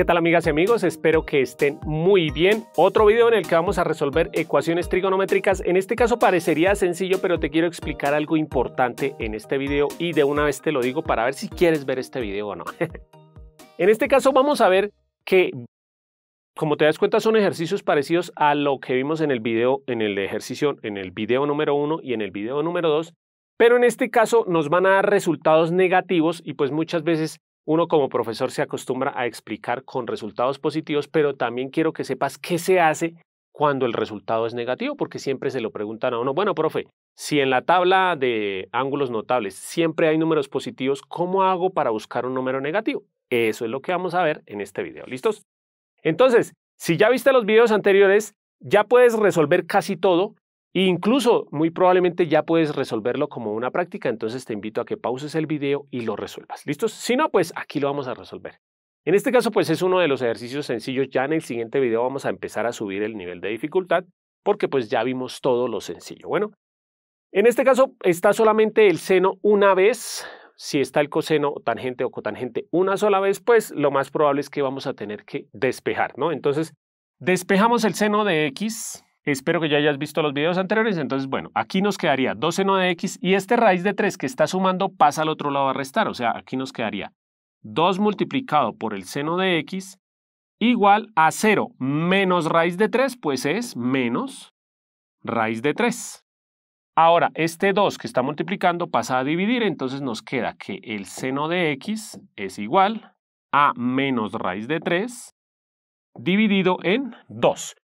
¿Qué tal amigas y amigos? Espero que estén muy bien. Otro video en el que vamos a resolver ecuaciones trigonométricas. En este caso parecería sencillo, pero te quiero explicar algo importante en este video y de una vez te lo digo para ver si quieres ver este video o no. en este caso vamos a ver que, como te das cuenta, son ejercicios parecidos a lo que vimos en el video, en el ejercicio, en el video número 1 y en el video número 2, pero en este caso nos van a dar resultados negativos y pues muchas veces uno como profesor se acostumbra a explicar con resultados positivos, pero también quiero que sepas qué se hace cuando el resultado es negativo, porque siempre se lo preguntan a uno, bueno, profe, si en la tabla de ángulos notables siempre hay números positivos, ¿cómo hago para buscar un número negativo? Eso es lo que vamos a ver en este video. ¿Listos? Entonces, si ya viste los videos anteriores, ya puedes resolver casi todo, incluso, muy probablemente ya puedes resolverlo como una práctica, entonces te invito a que pauses el video y lo resuelvas. ¿Listos? Si no, pues aquí lo vamos a resolver. En este caso, pues es uno de los ejercicios sencillos. Ya en el siguiente video vamos a empezar a subir el nivel de dificultad porque pues ya vimos todo lo sencillo. Bueno, en este caso está solamente el seno una vez. Si está el coseno, tangente o cotangente una sola vez, pues lo más probable es que vamos a tener que despejar, ¿no? Entonces, despejamos el seno de x Espero que ya hayas visto los videos anteriores. Entonces, bueno, aquí nos quedaría 2 seno de x y este raíz de 3 que está sumando pasa al otro lado a restar. O sea, aquí nos quedaría 2 multiplicado por el seno de x igual a 0 menos raíz de 3, pues es menos raíz de 3. Ahora, este 2 que está multiplicando pasa a dividir, entonces nos queda que el seno de x es igual a menos raíz de 3 dividido en 2.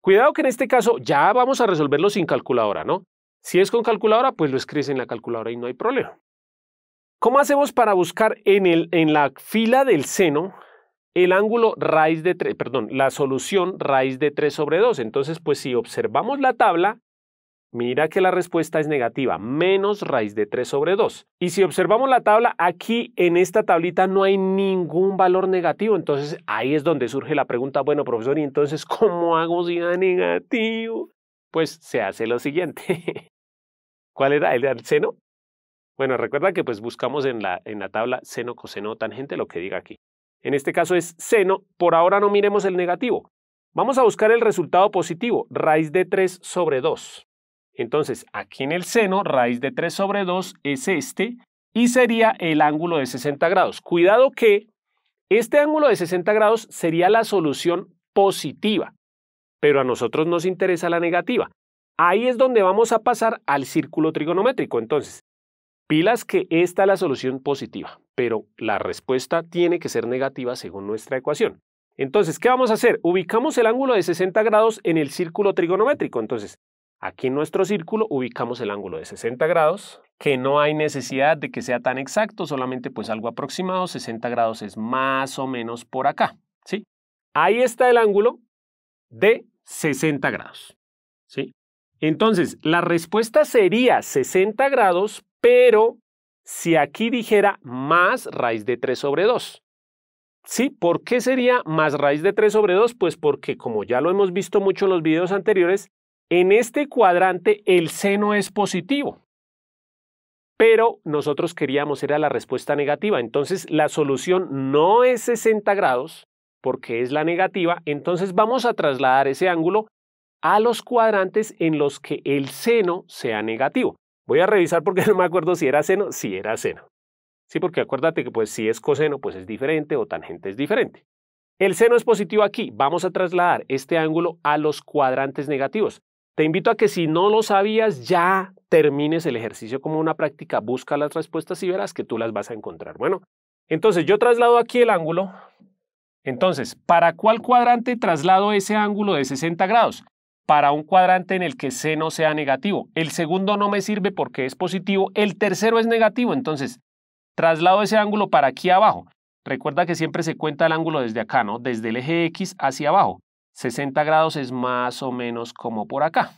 Cuidado que en este caso ya vamos a resolverlo sin calculadora, ¿no? Si es con calculadora, pues lo escribes en la calculadora y no hay problema. ¿Cómo hacemos para buscar en, el, en la fila del seno el ángulo raíz de 3, perdón, la solución raíz de 3 sobre 2? Entonces, pues si observamos la tabla, Mira que la respuesta es negativa, menos raíz de 3 sobre 2. Y si observamos la tabla, aquí en esta tablita no hay ningún valor negativo. Entonces ahí es donde surge la pregunta, bueno profesor, ¿y entonces cómo hago si da negativo? Pues se hace lo siguiente. ¿Cuál era? ¿El seno? Bueno, recuerda que pues buscamos en la, en la tabla seno, coseno, tangente, lo que diga aquí. En este caso es seno, por ahora no miremos el negativo. Vamos a buscar el resultado positivo, raíz de 3 sobre 2. Entonces, aquí en el seno, raíz de 3 sobre 2 es este y sería el ángulo de 60 grados. Cuidado que este ángulo de 60 grados sería la solución positiva, pero a nosotros nos interesa la negativa. Ahí es donde vamos a pasar al círculo trigonométrico. Entonces, pilas que esta es la solución positiva, pero la respuesta tiene que ser negativa según nuestra ecuación. Entonces, ¿qué vamos a hacer? Ubicamos el ángulo de 60 grados en el círculo trigonométrico. Entonces, Aquí en nuestro círculo ubicamos el ángulo de 60 grados, que no hay necesidad de que sea tan exacto, solamente pues algo aproximado, 60 grados es más o menos por acá, ¿sí? Ahí está el ángulo de 60 grados, ¿sí? Entonces, la respuesta sería 60 grados, pero si aquí dijera más raíz de 3 sobre 2. ¿Sí? ¿Por qué sería más raíz de 3 sobre 2? Pues porque, como ya lo hemos visto mucho en los videos anteriores, en este cuadrante el seno es positivo, pero nosotros queríamos a la respuesta negativa. Entonces la solución no es 60 grados, porque es la negativa, entonces vamos a trasladar ese ángulo a los cuadrantes en los que el seno sea negativo. Voy a revisar porque no me acuerdo si era seno, si era seno. Sí, porque acuérdate que pues si es coseno, pues es diferente o tangente es diferente. El seno es positivo aquí. Vamos a trasladar este ángulo a los cuadrantes negativos. Te invito a que si no lo sabías, ya termines el ejercicio como una práctica, busca las respuestas y verás que tú las vas a encontrar. Bueno, entonces yo traslado aquí el ángulo. Entonces, ¿para cuál cuadrante traslado ese ángulo de 60 grados? Para un cuadrante en el que seno sea negativo. El segundo no me sirve porque es positivo. El tercero es negativo. Entonces, traslado ese ángulo para aquí abajo. Recuerda que siempre se cuenta el ángulo desde acá, ¿no? Desde el eje X hacia abajo. 60 grados es más o menos como por acá.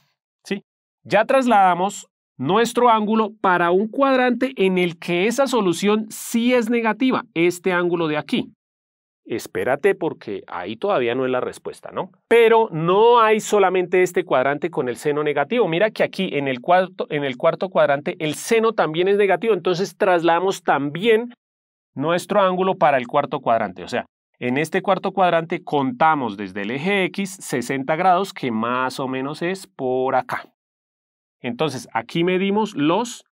¿sí? Ya trasladamos nuestro ángulo para un cuadrante en el que esa solución sí es negativa, este ángulo de aquí. Espérate porque ahí todavía no es la respuesta, ¿no? Pero no hay solamente este cuadrante con el seno negativo. Mira que aquí en el cuarto, en el cuarto cuadrante el seno también es negativo, entonces trasladamos también nuestro ángulo para el cuarto cuadrante. O sea, en este cuarto cuadrante contamos desde el eje X 60 grados, que más o menos es por acá. Entonces, aquí medimos los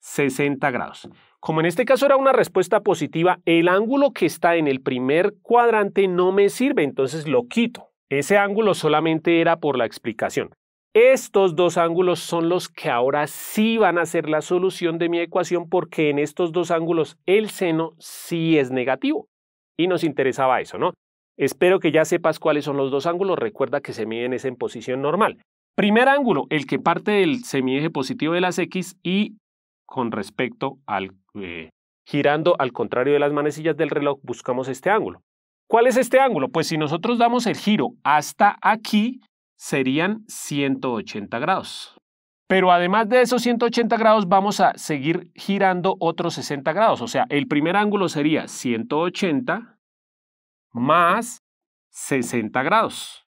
60 grados. Como en este caso era una respuesta positiva, el ángulo que está en el primer cuadrante no me sirve, entonces lo quito. Ese ángulo solamente era por la explicación. Estos dos ángulos son los que ahora sí van a ser la solución de mi ecuación porque en estos dos ángulos el seno sí es negativo y nos interesaba eso, ¿no? Espero que ya sepas cuáles son los dos ángulos. Recuerda que se miden es en posición normal. Primer ángulo, el que parte del semieje positivo de las X y con respecto al eh, girando al contrario de las manecillas del reloj, buscamos este ángulo. ¿Cuál es este ángulo? Pues si nosotros damos el giro hasta aquí, serían 180 grados. Pero además de esos 180 grados, vamos a seguir girando otros 60 grados. O sea, el primer ángulo sería 180 más 60 grados.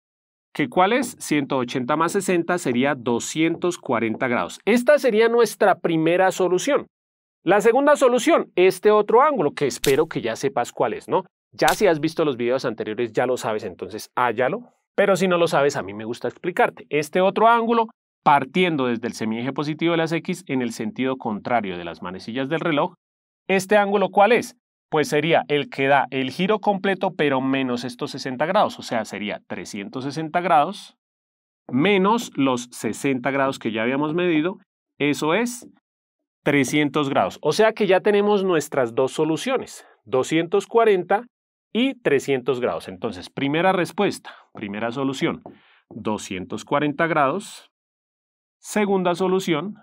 ¿Qué cuál es? 180 más 60 sería 240 grados. Esta sería nuestra primera solución. La segunda solución, este otro ángulo, que espero que ya sepas cuál es, ¿no? Ya si has visto los videos anteriores, ya lo sabes, entonces háyalo. Pero si no lo sabes, a mí me gusta explicarte. Este otro ángulo partiendo desde el semieje positivo de las X en el sentido contrario de las manecillas del reloj, ¿este ángulo cuál es? Pues sería el que da el giro completo pero menos estos 60 grados, o sea, sería 360 grados menos los 60 grados que ya habíamos medido, eso es 300 grados. O sea que ya tenemos nuestras dos soluciones, 240 y 300 grados. Entonces, primera respuesta, primera solución, 240 grados Segunda solución,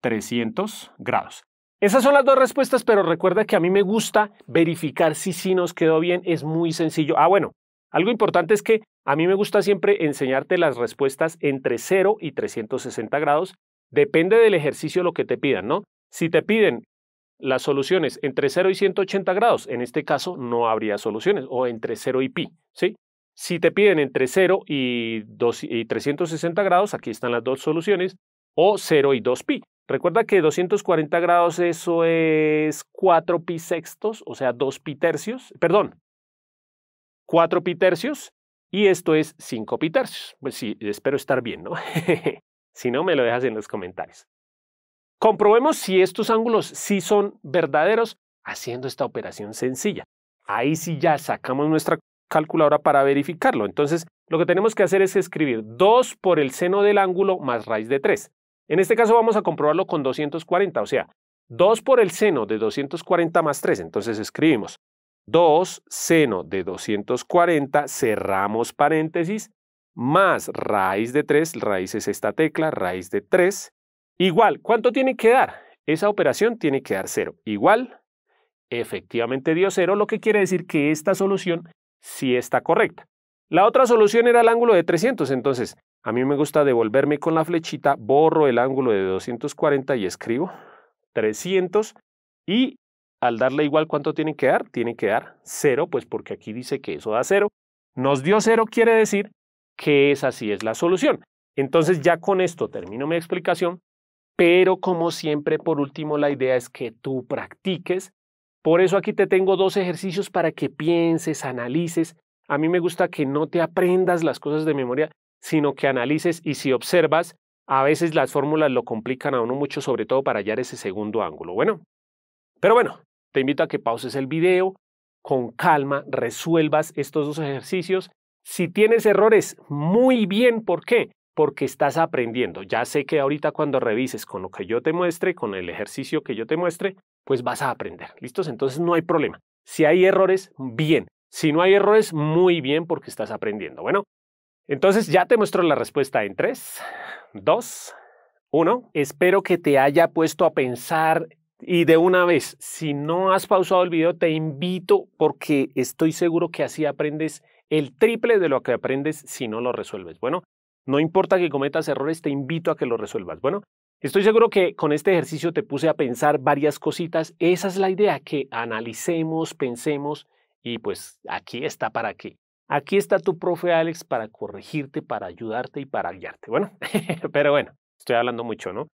300 grados. Esas son las dos respuestas, pero recuerda que a mí me gusta verificar si sí nos quedó bien. Es muy sencillo. Ah, bueno, algo importante es que a mí me gusta siempre enseñarte las respuestas entre 0 y 360 grados. Depende del ejercicio lo que te pidan, ¿no? Si te piden las soluciones entre 0 y 180 grados, en este caso no habría soluciones, o entre 0 y pi, ¿sí? Si te piden entre 0 y, 360 grados, aquí están las dos soluciones, o 0 y 2pi. Recuerda que 240 grados eso es 4 pi sextos, o sea, 2 pi tercios, perdón, 4 pi tercios, y esto es 5 pi tercios. Pues sí, espero estar bien, ¿no? si no, me lo dejas en los comentarios. Comprobemos si estos ángulos sí son verdaderos haciendo esta operación sencilla. Ahí sí ya sacamos nuestra calculadora para verificarlo. Entonces, lo que tenemos que hacer es escribir 2 por el seno del ángulo más raíz de 3. En este caso vamos a comprobarlo con 240, o sea, 2 por el seno de 240 más 3. Entonces escribimos 2 seno de 240, cerramos paréntesis, más raíz de 3, raíz es esta tecla, raíz de 3, igual, ¿cuánto tiene que dar? Esa operación tiene que dar 0, igual, efectivamente dio 0, lo que quiere decir que esta solución si está correcta. La otra solución era el ángulo de 300, entonces a mí me gusta devolverme con la flechita, borro el ángulo de 240 y escribo 300 y al darle igual cuánto tiene que dar, tiene que dar 0, pues porque aquí dice que eso da 0. Nos dio 0 quiere decir que esa sí es la solución. Entonces ya con esto termino mi explicación, pero como siempre por último la idea es que tú practiques por eso aquí te tengo dos ejercicios para que pienses, analices. A mí me gusta que no te aprendas las cosas de memoria, sino que analices y si observas, a veces las fórmulas lo complican a uno mucho, sobre todo para hallar ese segundo ángulo. Bueno, pero bueno, te invito a que pauses el video, con calma, resuelvas estos dos ejercicios. Si tienes errores, muy bien, ¿por qué? porque estás aprendiendo. Ya sé que ahorita cuando revises con lo que yo te muestre, con el ejercicio que yo te muestre, pues vas a aprender. ¿Listos? Entonces no hay problema. Si hay errores, bien. Si no hay errores, muy bien porque estás aprendiendo. Bueno, entonces ya te muestro la respuesta en 3, 2, 1. Espero que te haya puesto a pensar y de una vez, si no has pausado el video, te invito porque estoy seguro que así aprendes el triple de lo que aprendes si no lo resuelves. Bueno, no importa que cometas errores, te invito a que lo resuelvas. Bueno, estoy seguro que con este ejercicio te puse a pensar varias cositas. Esa es la idea, que analicemos, pensemos y pues aquí está para qué. Aquí está tu profe Alex para corregirte, para ayudarte y para guiarte. Bueno, pero bueno, estoy hablando mucho, ¿no?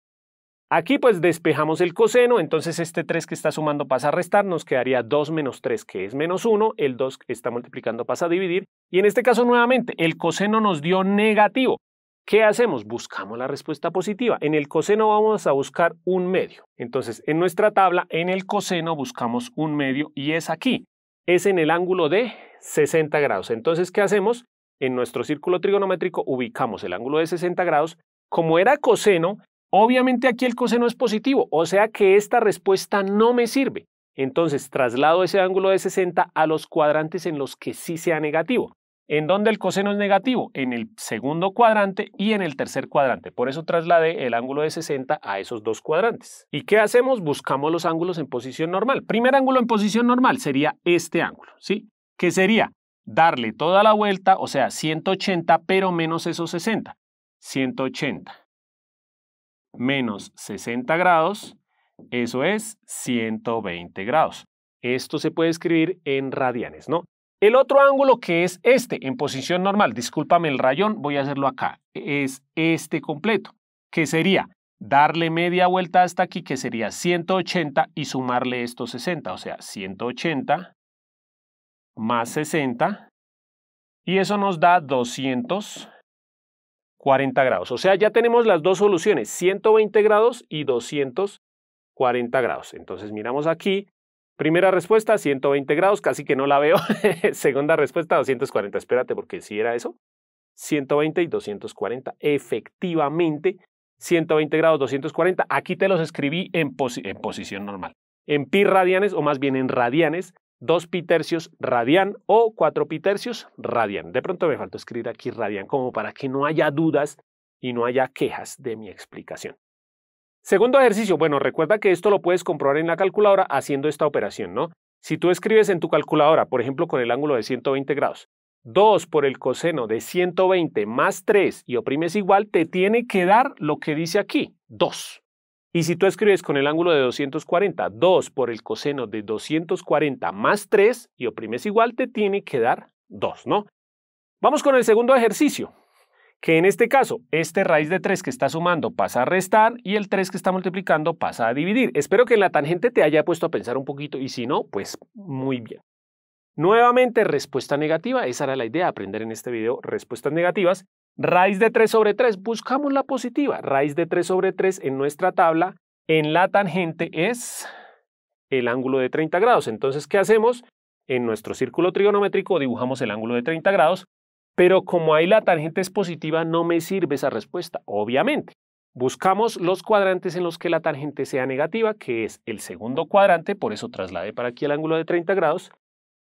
Aquí pues despejamos el coseno, entonces este 3 que está sumando pasa a restar, nos quedaría 2 menos 3 que es menos 1, el 2 que está multiplicando pasa a dividir, y en este caso nuevamente el coseno nos dio negativo. ¿Qué hacemos? Buscamos la respuesta positiva. En el coseno vamos a buscar un medio. Entonces en nuestra tabla en el coseno buscamos un medio y es aquí, es en el ángulo de 60 grados. Entonces ¿qué hacemos? En nuestro círculo trigonométrico ubicamos el ángulo de 60 grados. Como era coseno, Obviamente aquí el coseno es positivo, o sea que esta respuesta no me sirve. Entonces traslado ese ángulo de 60 a los cuadrantes en los que sí sea negativo. ¿En dónde el coseno es negativo? En el segundo cuadrante y en el tercer cuadrante. Por eso trasladé el ángulo de 60 a esos dos cuadrantes. ¿Y qué hacemos? Buscamos los ángulos en posición normal. Primer ángulo en posición normal sería este ángulo, ¿sí? Que sería darle toda la vuelta, o sea, 180, pero menos esos 60. 180 menos 60 grados, eso es 120 grados. Esto se puede escribir en radianes, ¿no? El otro ángulo que es este, en posición normal, discúlpame el rayón, voy a hacerlo acá, es este completo, que sería darle media vuelta hasta aquí, que sería 180 y sumarle estos 60, o sea, 180 más 60, y eso nos da 200 40 grados. O sea, ya tenemos las dos soluciones, 120 grados y 240 grados. Entonces miramos aquí, primera respuesta, 120 grados, casi que no la veo. Segunda respuesta, 240. Espérate, porque si era eso, 120 y 240. Efectivamente, 120 grados, 240. Aquí te los escribí en, en posición normal, en pi radianes o más bien en radianes 2 pi tercios radian o 4 pi tercios radian. De pronto me faltó escribir aquí radian como para que no haya dudas y no haya quejas de mi explicación. Segundo ejercicio, bueno, recuerda que esto lo puedes comprobar en la calculadora haciendo esta operación, ¿no? Si tú escribes en tu calculadora, por ejemplo, con el ángulo de 120 grados, 2 por el coseno de 120 más 3 y oprimes igual, te tiene que dar lo que dice aquí, 2. Y si tú escribes con el ángulo de 240, 2 por el coseno de 240 más 3 y oprimes igual, te tiene que dar 2, ¿no? Vamos con el segundo ejercicio, que en este caso, este raíz de 3 que está sumando pasa a restar y el 3 que está multiplicando pasa a dividir. Espero que la tangente te haya puesto a pensar un poquito y si no, pues muy bien. Nuevamente, respuesta negativa. Esa era la idea, aprender en este video respuestas negativas. Raíz de 3 sobre 3, buscamos la positiva. Raíz de 3 sobre 3 en nuestra tabla, en la tangente es el ángulo de 30 grados. Entonces, ¿qué hacemos? En nuestro círculo trigonométrico dibujamos el ángulo de 30 grados, pero como ahí la tangente es positiva, no me sirve esa respuesta, obviamente. Buscamos los cuadrantes en los que la tangente sea negativa, que es el segundo cuadrante, por eso trasladé para aquí el ángulo de 30 grados,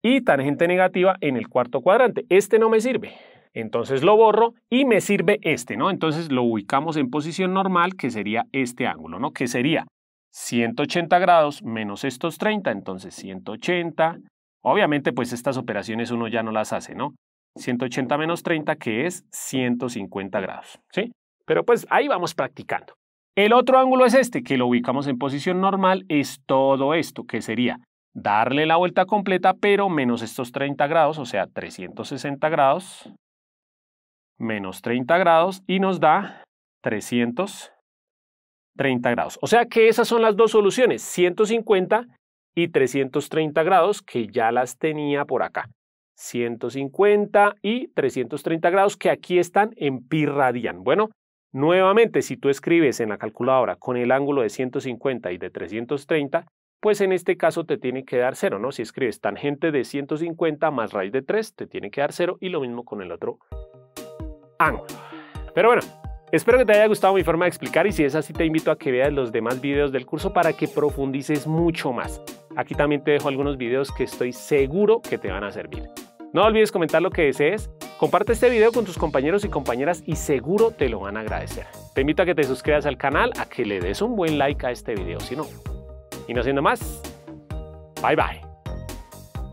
y tangente negativa en el cuarto cuadrante. Este no me sirve, entonces lo borro y me sirve este, ¿no? Entonces lo ubicamos en posición normal, que sería este ángulo, ¿no? Que sería 180 grados menos estos 30, entonces 180. Obviamente, pues estas operaciones uno ya no las hace, ¿no? 180 menos 30, que es 150 grados, ¿sí? Pero pues ahí vamos practicando. El otro ángulo es este, que lo ubicamos en posición normal, es todo esto, que sería darle la vuelta completa, pero menos estos 30 grados, o sea, 360 grados, menos 30 grados y nos da 330 grados. O sea que esas son las dos soluciones, 150 y 330 grados, que ya las tenía por acá. 150 y 330 grados, que aquí están en pi radian. Bueno, nuevamente, si tú escribes en la calculadora con el ángulo de 150 y de 330, pues en este caso te tiene que dar 0, ¿no? Si escribes tangente de 150 más raíz de 3, te tiene que dar 0 y lo mismo con el otro pero bueno, espero que te haya gustado mi forma de explicar y si es así te invito a que veas los demás videos del curso para que profundices mucho más. Aquí también te dejo algunos videos que estoy seguro que te van a servir. No olvides comentar lo que desees, comparte este video con tus compañeros y compañeras y seguro te lo van a agradecer. Te invito a que te suscribas al canal, a que le des un buen like a este video si no. Y no siendo más, bye bye.